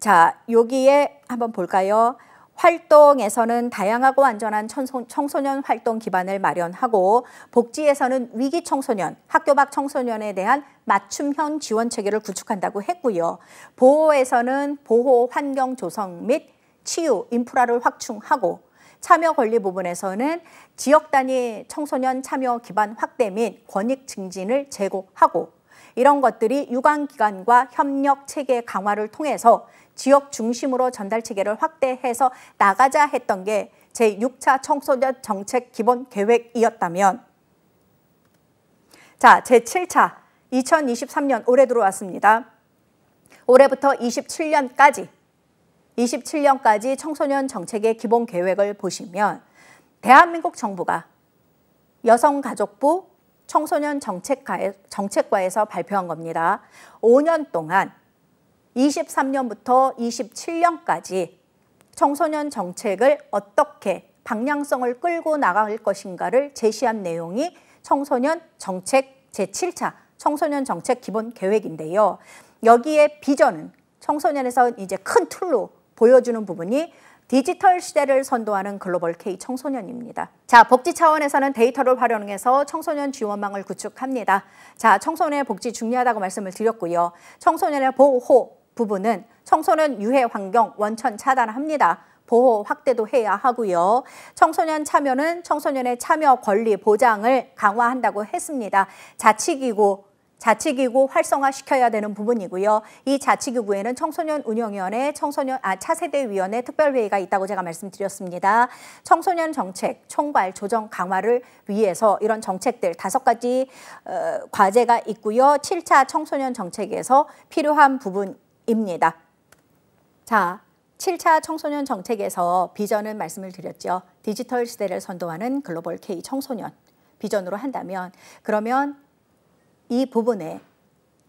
자, 여기에 한번 볼까요? 활동에서는 다양하고 안전한 청소년 활동 기반을 마련하고 복지에서는 위기 청소년, 학교 밖 청소년에 대한 맞춤형 지원 체계를 구축한다고 했고요. 보호에서는 보호 환경 조성 및 치유 인프라를 확충하고 참여 권리 부분에서는 지역 단위 청소년 참여 기반 확대 및 권익 증진을 제고하고 이런 것들이 유관기관과 협력 체계 강화를 통해서 지역 중심으로 전달 체계를 확대해서 나가자 했던 게 제6차 청소년 정책 기본 계획이었다면 자, 제7차 2023년 올해 들어왔습니다. 올해부터 27년까지 27년까지 청소년 정책의 기본 계획을 보시면 대한민국 정부가 여성가족부, 청소년 정책과에, 서 발표한 겁니다. 5년 동안 23년부터 27년까지 청소년 정책을 어떻게 방향성을 끌고 나갈 것인가를 제시한 내용이 청소년 정책 제7차 청소년 정책 기본 계획인데요. 여기에 비전은 청소년에서 이제 큰 틀로 보여주는 부분이 디지털 시대를 선도하는 글로벌 K 청소년입니다. 자, 복지 차원에서는 데이터를 활용해서 청소년 지원망을 구축합니다. 자, 청소년의 복지 중요하다고 말씀을 드렸고요. 청소년의 보호 부분은 청소년 유해 환경 원천 차단합니다. 보호 확대도 해야 하고요. 청소년 참여는 청소년의 참여 권리 보장을 강화한다고 했습니다. 자치기구 자치기구 활성화시켜야 되는 부분이고요. 이 자치기구에는 청소년 운영위원회, 청소년 아 차세대위원회 특별회의가 있다고 제가 말씀드렸습니다. 청소년 정책 총괄 조정 강화를 위해서 이런 정책들 다섯 가지 어, 과제가 있고요. 7차 청소년 정책에서 필요한 부분입니다. 자, 7차 청소년 정책에서 비전은 말씀을 드렸죠. 디지털 시대를 선도하는 글로벌 K 청소년 비전으로 한다면 그러면 이 부분에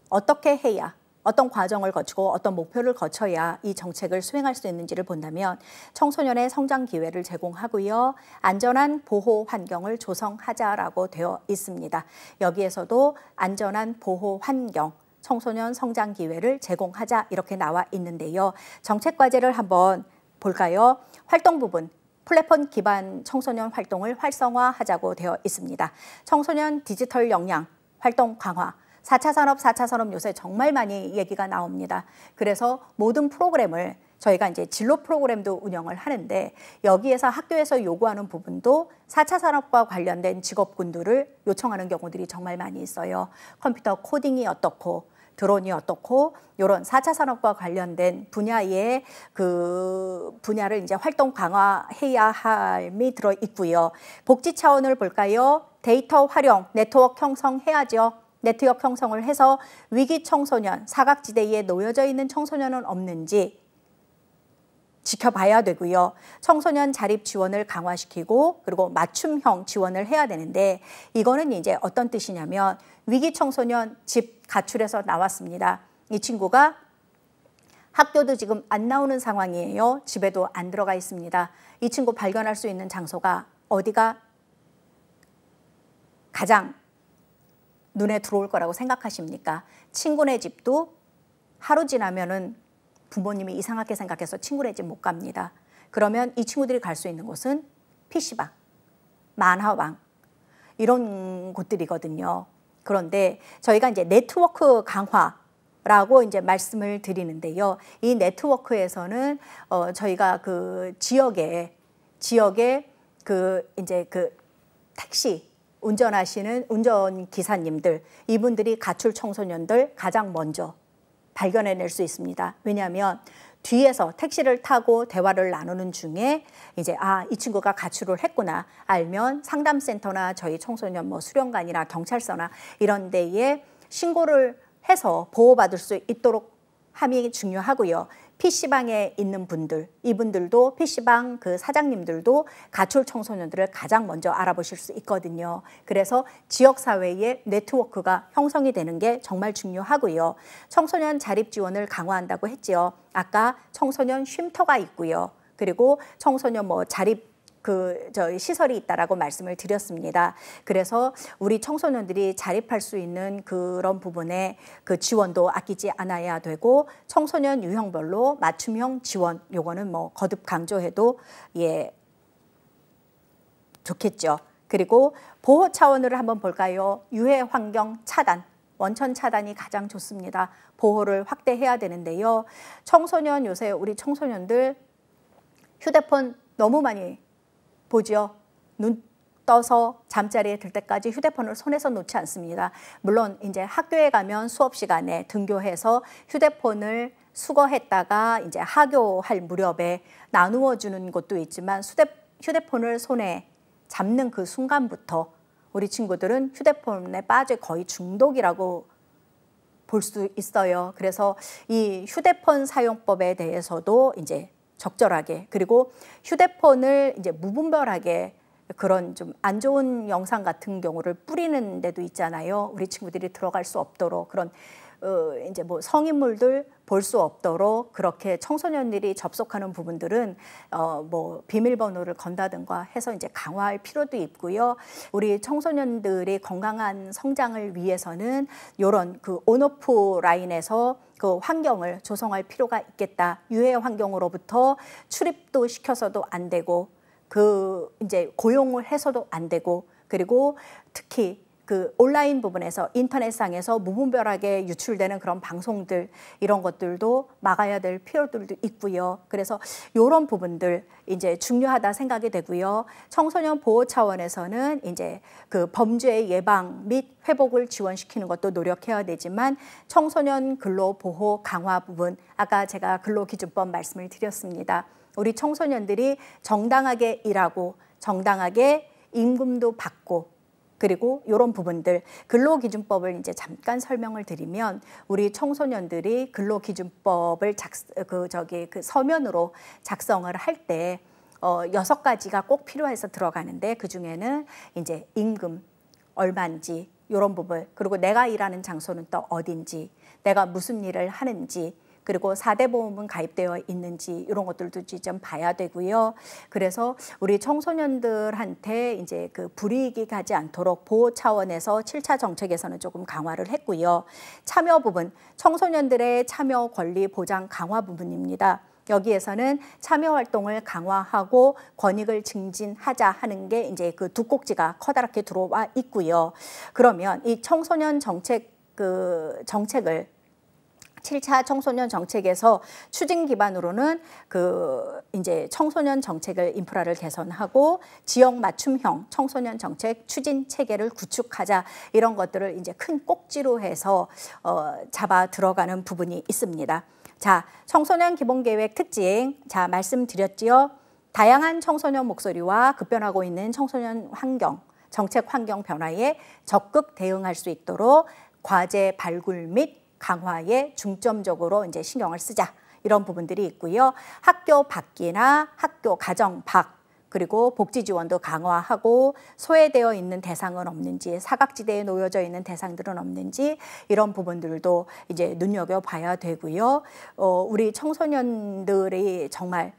어떻게 해야 어떤 과정을 거치고 어떤 목표를 거쳐야 이 정책을 수행할 수 있는지를 본다면 청소년의 성장 기회를 제공하고요. 안전한 보호 환경을 조성하자라고 되어 있습니다. 여기에서도 안전한 보호 환경 청소년 성장 기회를 제공하자 이렇게 나와 있는데요. 정책 과제를 한번 볼까요? 활동 부분 플랫폼 기반 청소년 활동을 활성화하자고 되어 있습니다. 청소년 디지털 역량 활동 강화, 4차 산업, 4차 산업 요새 정말 많이 얘기가 나옵니다. 그래서 모든 프로그램을 저희가 이제 진로 프로그램도 운영을 하는데 여기에서 학교에서 요구하는 부분도 4차 산업과 관련된 직업군들을 요청하는 경우들이 정말 많이 있어요. 컴퓨터 코딩이 어떻고 드론이 어떻고 이런 사차 산업과 관련된 분야의 그 분야를 이제 활동 강화해야 함이 들어 있고요. 복지 차원을 볼까요? 데이터 활용, 네트워크 형성해야죠. 네트워크 형성을 해서 위기 청소년, 사각지대에 놓여져 있는 청소년은 없는지 지켜봐야 되고요. 청소년 자립 지원을 강화시키고 그리고 맞춤형 지원을 해야 되는데 이거는 이제 어떤 뜻이냐면 위기 청소년 집 가출해서 나왔습니다. 이 친구가 학교도 지금 안 나오는 상황이에요. 집에도 안 들어가 있습니다. 이 친구 발견할 수 있는 장소가 어디가 가장 눈에 들어올 거라고 생각하십니까? 친구네 집도 하루 지나면은 부모님이 이상하게 생각해서 친구네 집 못 갑니다. 그러면 이 친구들이 갈 수 있는 곳은 PC방, 만화방 이런 곳들이거든요. 그런데 저희가 이제 네트워크 강화 라고 이제 말씀을 드리는데요. 이 네트워크에서는 어 저희가 그 지역에 지역에 그 이제 그 택시 운전하시는 운전 기사님들 이분들이 가출 청소년들 가장 먼저 발견해낼 수 있습니다. 왜냐하면 뒤에서 택시를 타고 대화를 나누는 중에 이제 아, 이 친구가 가출을 했구나 알면 상담센터나 저희 청소년 뭐 수련관이나 경찰서나 이런 데에 신고를 해서 보호받을 수 있도록 함이 중요하고요. PC방에 있는 분들, 이분들도 PC방 그 사장님들도 가출 청소년들을 가장 먼저 알아보실 수 있거든요. 그래서 지역사회의 네트워크가 형성이 되는 게 정말 중요하고요. 청소년 자립 지원을 강화한다고 했지요. 아까 청소년 쉼터가 있고요. 그리고 청소년 뭐 자립 그 저희 시설이 있다라고 말씀을 드렸습니다. 그래서 우리 청소년들이 자립할 수 있는 그런 부분에 그 지원도 아끼지 않아야 되고 청소년 유형별로 맞춤형 지원 요거는 뭐 거듭 강조해도 예 좋겠죠. 그리고 보호 차원으로 한번 볼까요? 유해 환경 차단 원천 차단이 가장 좋습니다. 보호를 확대해야 되는데요. 청소년 요새 우리 청소년들 휴대폰 너무 많이 보죠. 눈 떠서 잠자리에 들 때까지 휴대폰을 손에서 놓지 않습니다. 물론 이제 학교에 가면 수업 시간에 등교해서 휴대폰을 수거했다가 이제 하교할 무렵에 나누어 주는 것도 있지만 휴대폰을 손에 잡는 그 순간부터 우리 친구들은 휴대폰에 빠져 거의 중독이라고 볼 수 있어요. 그래서 이 휴대폰 사용법에 대해서도 이제 적절하게 그리고 휴대폰을 이제 무분별하게 그런 좀 안 좋은 영상 같은 경우를 뿌리는 데도 있잖아요. 우리 친구들이 들어갈 수 없도록 그런 어, 이제 뭐 성인물들 볼 수 없도록 그렇게 청소년들이 접속하는 부분들은 어, 뭐 비밀번호를 건다든가 해서 이제 강화할 필요도 있고요. 우리 청소년들의 건강한 성장을 위해서는 요런그 온오프 라인에서 그 환경을 조성할 필요가 있겠다. 유해 환경으로부터 출입도 시켜서도 안 되고 그 이제 고용을 해서도 안 되고 그리고 특히 그 온라인 부분에서 인터넷상에서 무분별하게 유출되는 그런 방송들 이런 것들도 막아야 될 필요들도 있고요. 그래서 이런 부분들 이제 중요하다 생각이 되고요. 청소년 보호 차원에서는 이제 그 범죄 예방 및 회복을 지원시키는 것도 노력해야 되지만 청소년 근로 보호 강화 부분 아까 제가 근로 기준법 말씀을 드렸습니다. 우리 청소년들이 정당하게 일하고 정당하게 임금도 받고 그리고 이런 부분들 근로기준법을 이제 잠깐 설명을 드리면 우리 청소년들이 근로기준법을 작, 그 저기 그 서면으로 작성을 할때 어, 여섯 가지가 꼭 필요해서 들어가는데 그 중에는 이제 임금 얼마인지 이런 부분 그리고 내가 일하는 장소는 또 어딘지 내가 무슨 일을 하는지 그리고 4대 보험은 가입되어 있는지 이런 것들도 좀 봐야 되고요. 그래서 우리 청소년들한테 이제 그 불이익이 가지 않도록 보호 차원에서 7차 정책에서는 조금 강화를 했고요. 참여 부분, 청소년들의 참여 권리 보장 강화 부분입니다. 여기에서는 참여 활동을 강화하고 권익을 증진하자 하는 게 이제 그 두 꼭지가 커다랗게 들어와 있고요. 그러면 이 청소년 정책 그 정책을 7차 청소년 정책에서 추진 기반으로는 그 이제 청소년 정책을 인프라를 개선하고 지역 맞춤형 청소년 정책 추진 체계를 구축하자 이런 것들을 이제 큰 꼭지로 해서 어, 잡아 들어가는 부분이 있습니다. 자, 청소년 기본계획 특징 자 말씀드렸지요. 다양한 청소년 목소리와 급변하고 있는 청소년 환경, 정책 환경 변화에 적극 대응할 수 있도록 과제 발굴 및 강화에 중점적으로 이제 신경을 쓰자 이런 부분들이 있고요. 학교 밖이나 학교 가정 밖 그리고 복지 지원도 강화하고 소외되어 있는 대상은 없는지 사각지대에 놓여져 있는 대상들은 없는지 이런 부분들도 이제 눈여겨 봐야 되고요. 어, 우리 청소년들이 정말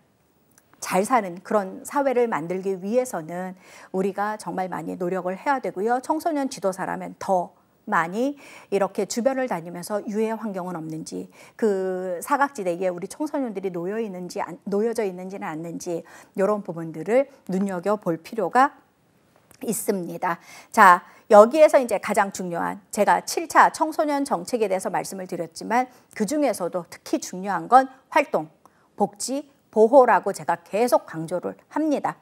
잘 사는 그런 사회를 만들기 위해서는 우리가 정말 많이 노력을 해야 되고요. 청소년 지도사라면 더 많이 이렇게 주변을 다니면서 유해 환경은 없는지 그 사각지대에 우리 청소년들이 놓여 있는지 놓여져 있는지는 않는지 이런 부분들을 눈여겨 볼 필요가 있습니다. 자, 여기에서 이제 가장 중요한 제가 7차 청소년 정책에 대해서 말씀을 드렸지만 그 중에서도 특히 중요한 건 활동, 복지, 보호라고 제가 계속 강조를 합니다.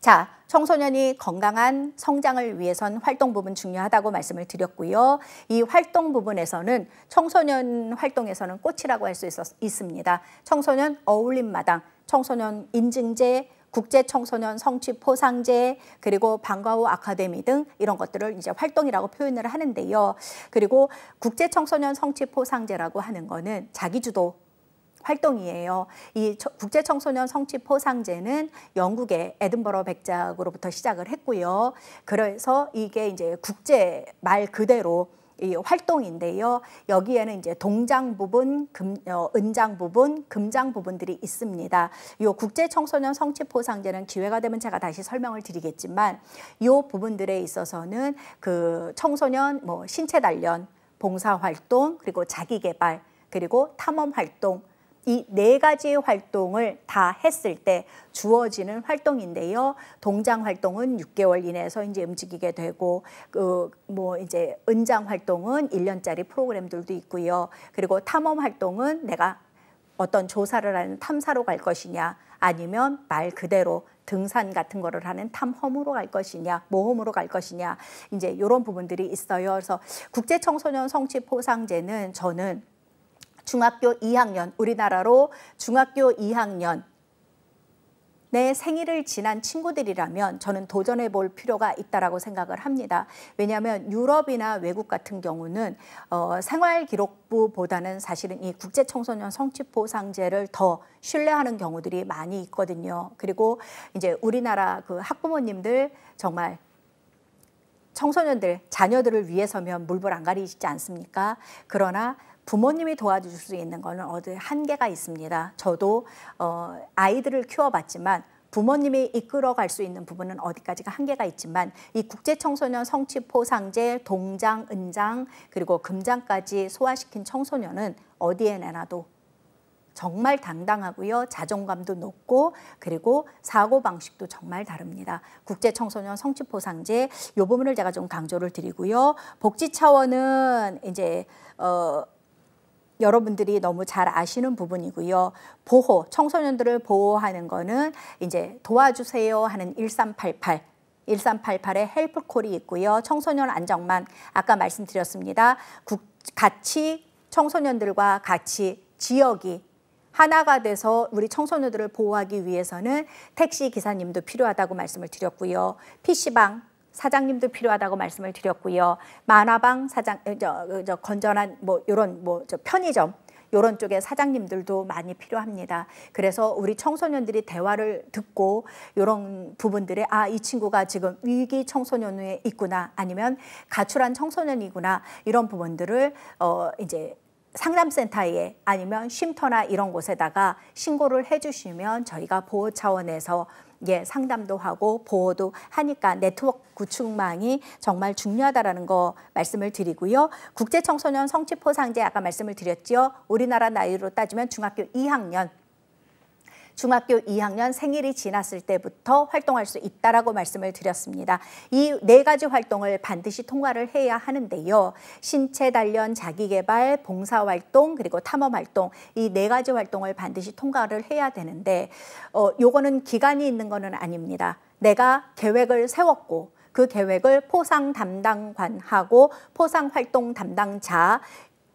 자, 청소년이 건강한 성장을 위해선 활동 부분 중요하다고 말씀을 드렸고요. 이 활동 부분에서는 청소년 활동에서는 꽃이라고 할 수 있습니다. 청소년 어울림마당, 청소년 인증제, 국제 청소년 성취 포상제 그리고 방과후 아카데미 등 이런 것들을 이제 활동이라고 표현을 하는데요. 그리고 국제 청소년 성취 포상제라고 하는 거는 자기 주도 활동이에요. 이 국제 청소년 성취 포상제는 영국의 에든버러 백작으로부터 시작을 했고요. 그래서 이게 이제 국제 말 그대로 이 활동인데요. 여기에는 이제 동장 부분, 금, 어, 은장 부분, 금장 부분들이 있습니다. 이 국제 청소년 성취 포상제는 기회가 되면 제가 다시 설명을 드리겠지만 요 부분들에 있어서는 그 청소년 뭐 신체 단련, 봉사 활동, 그리고 자기 개발, 그리고 탐험 활동 이네 가지의 활동을 다 했을 때 주어지는 활동인데요. 동장 활동은 6개월 이내에서 이제 움직이게 되고 그 뭐 이제 은장 활동은 1년짜리 프로그램들도 있고요. 그리고 탐험 활동은 내가 어떤 조사를 하는 탐사로 갈 것이냐 아니면 말 그대로 등산 같은 거를 하는 탐험으로 갈 것이냐 모험으로 갈 것이냐 이제 이런 부분들이 있어요. 그래서 국제 청소년 성취 포상제는 저는 중학교 2학년 우리나라로 중학교 2학년 내 생일을 지난 친구들이라면 저는 도전해 볼 필요가 있다라고 생각을 합니다. 왜냐하면 유럽이나 외국 같은 경우는 어, 생활기록부보다는 사실은 이 국제청소년 성취포상제를더 신뢰하는 경우들이 많이 있거든요. 그리고 이제 우리나라 그 학부모님들 정말 청소년들 자녀들을 위해서면 물불 안 가리지 않습니까? 그러나 부모님이 도와줄 수 있는 거는 어디 한계가 있습니다. 저도 어, 아이들을 키워봤지만 부모님이 이끌어갈 수 있는 부분은 어디까지가 한계가 있지만 이 국제청소년 성취포상제 동장, 은장 그리고 금장까지 소화시킨 청소년은 어디에 내놔도 정말 당당하고요. 자존감도 높고 그리고 사고방식도 정말 다릅니다. 국제청소년 성취포상제 이 부분을 제가 좀 강조를 드리고요. 복지 차원은 이제 어 여러분들이 너무 잘 아시는 부분이고요. 보호, 청소년들을 보호하는 거는 이제 도와주세요 하는 1388 1388에 헬프콜이 있고요. 청소년 안정만 아까 말씀드렸습니다. 국, 같이 청소년들과 같이 지역이 하나가 돼서 우리 청소년들을 보호하기 위해서는 택시 기사님도 필요하다고 말씀을 드렸고요. PC방, 사장님도 필요하다고 말씀을 드렸고요. 만화방 사장 어, 저, 그, 저 건전한 뭐 요런 뭐저 편의점 요런 쪽의 사장님들도 많이 필요합니다. 그래서 우리 청소년들이 대화를 듣고 요런 부분들에 아, 이 친구가 지금 위기 청소년에 있구나 아니면 가출한 청소년이구나 이런 부분들을 어 이제 상담센터에 아니면 쉼터나 이런 곳에다가 신고를 해주시면 저희가 보호 차원에서 예, 상담도 하고 보호도 하니까 네트워크 구축망이 정말 중요하다라는 거 말씀을 드리고요. 국제 청소년 성취 포상제 아까 말씀을 드렸지요. 우리나라 나이로 따지면 중학교 2학년 중학교 2학년 생일이 지났을 때부터 활동할 수 있다라고 말씀을 드렸습니다. 이 네 가지 활동을 반드시 통과를 해야 하는데요. 신체 단련, 자기 개발, 봉사 활동 그리고 탐험 활동 이 네 가지 활동을 반드시 통과를 해야 되는데 어 요거는 기간이 있는 거는 아닙니다. 내가 계획을 세웠고 그 계획을 포상 담당관하고 포상 활동 담당자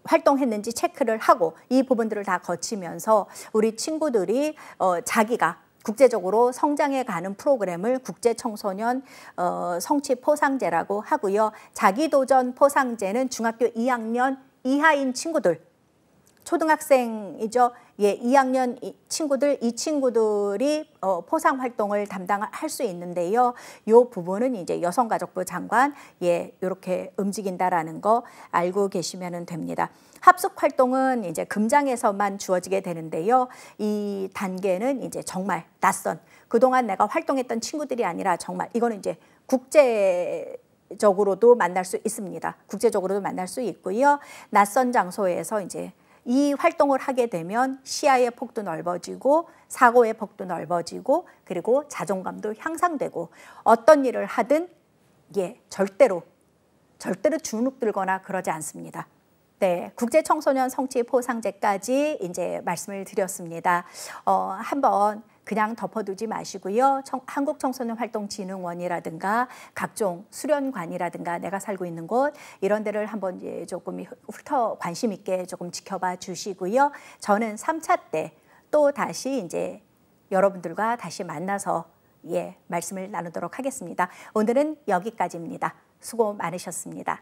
활동했는지 체크를 하고 이 부분들을 다 거치면서 우리 친구들이 어, 자기가 국제적으로 성장해 가는 프로그램을 국제 청소년 어, 성취 포상제라고 하고요. 자기 도전 포상제는 중학교 2학년 이하인 친구들 초등학생이죠. 예, 2학년 친구들 이 친구들이 어, 포상 활동을 담당할 수 있는데요. 요 부분은 이제 여성가족부 장관 예, 이렇게 움직인다라는 거 알고 계시면 됩니다. 합숙 활동은 이제 금장에서만 주어지게 되는데요. 이 단계는 이제 정말 낯선 그동안 내가 활동했던 친구들이 아니라 정말 이거는 이제 국제 적으로도 만날 수 있습니다. 국제적으로도 만날 수 있고요. 낯선 장소에서 이제 이 활동을 하게 되면 시야의 폭도 넓어지고 사고의 폭도 넓어지고 그리고 자존감도 향상되고 어떤 일을 하든 예, 절대로 절대로 주눅들거나 그러지 않습니다. 네, 국제 청소년 성취 포상제까지 이제 말씀을 드렸습니다. 어, 한번 그냥 덮어두지 마시고요. 청, 한국청소년활동진흥원이라든가 각종 수련관이라든가 내가 살고 있는 곳 이런 데를 한번 이제 조금 훑어 관심 있게 조금 지켜봐 주시고요. 저는 3차 때 또 다시 이제 여러분들과 다시 만나서 예, 말씀을 나누도록 하겠습니다. 오늘은 여기까지입니다. 수고 많으셨습니다.